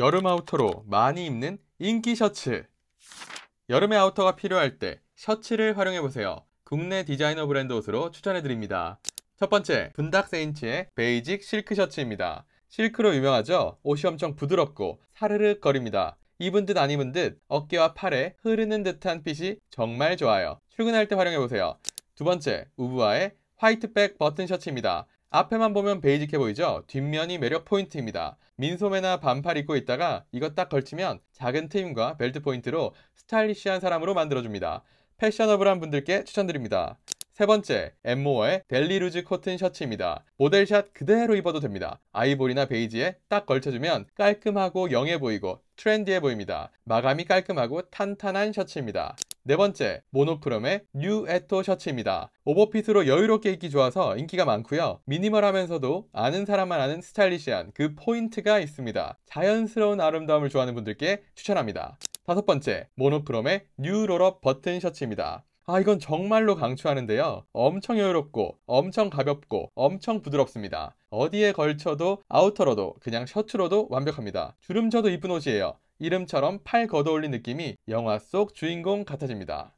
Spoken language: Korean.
여름 아우터로 많이 입는 인기 셔츠 여름에 아우터가 필요할 때 셔츠를 활용해보세요. 국내 디자이너 브랜드 옷으로 추천해드립니다. 첫 번째, 분닥 세인츠의 베이직 실크 셔츠입니다. 실크로 유명하죠? 옷이 엄청 부드럽고 사르륵 거립니다. 입은 듯 안 입은 듯 어깨와 팔에 흐르는 듯한 핏이 정말 좋아요. 출근할 때 활용해보세요. 두 번째, 우브아의 화이트백 버튼 셔츠입니다. 앞에만 보면 베이직해 보이죠? 뒷면이 매력 포인트입니다. 민소매나 반팔 입고 있다가 이것 딱 걸치면 작은 트임과 벨트 포인트로 스타일리시한 사람으로 만들어줍니다. 패셔너블한 분들께 추천드립니다. 세 번째, 엠모어의 델리루즈 코튼 셔츠입니다. 모델샷 그대로 입어도 됩니다. 아이보리나 베이지에 딱 걸쳐주면 깔끔하고 영해 보이고 트렌디해 보입니다. 마감이 깔끔하고 탄탄한 셔츠입니다. 네 번째, 모노프롬의뉴 에토 셔츠입니다. 오버핏으로 여유롭게 입기 좋아서 인기가 많고요. 미니멀하면서도 아는 사람만 아는 스타일리시한 그 포인트가 있습니다. 자연스러운 아름다움을 좋아하는 분들께 추천합니다. 다섯 번째, 모노프롬의뉴 롤업 버튼 셔츠입니다. 아 이건 정말로 강추하는데요. 엄청 여유롭고 엄청 가볍고 엄청 부드럽습니다. 어디에 걸쳐도 아우터로도 그냥 셔츠로도 완벽합니다. 주름져도 이쁜 옷이에요. 이름처럼 팔 걷어올린 느낌이 영화 속 주인공 같아집니다.